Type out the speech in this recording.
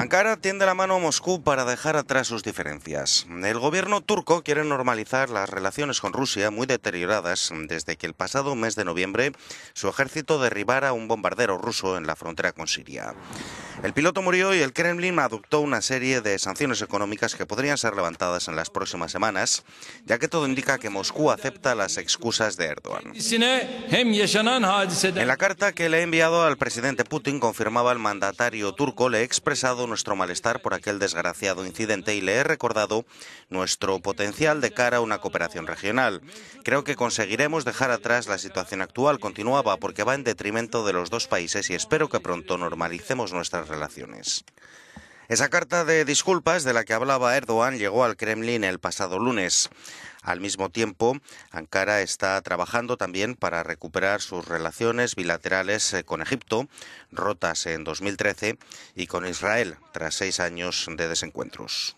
Ankara tiende la mano a Moscú para dejar atrás sus diferencias. El gobierno turco quiere normalizar las relaciones con Rusia, muy deterioradas desde que el pasado mes de noviembre su ejército derribara un bombardero ruso en la frontera con Siria. El piloto murió y el Kremlin adoptó una serie de sanciones económicas que podrían ser levantadas en las próximas semanas, ya que todo indica que Moscú acepta las excusas de Erdogan. En la carta que le ha enviado al presidente Putin confirmaba el mandatario turco le expresado nuestro malestar por aquel desgraciado incidente y le he recordado nuestro potencial de cara a una cooperación regional. Creo que conseguiremos dejar atrás la situación actual, continuaba, porque va en detrimento de los dos países y espero que pronto normalicemos nuestras relaciones. Esa carta de disculpas de la que hablaba Erdogan llegó al Kremlin el pasado lunes. Al mismo tiempo, Ankara está trabajando también para recuperar sus relaciones bilaterales eh, con Egipto, rotas en 2013, y con Israel, tras seis años de desencuentros.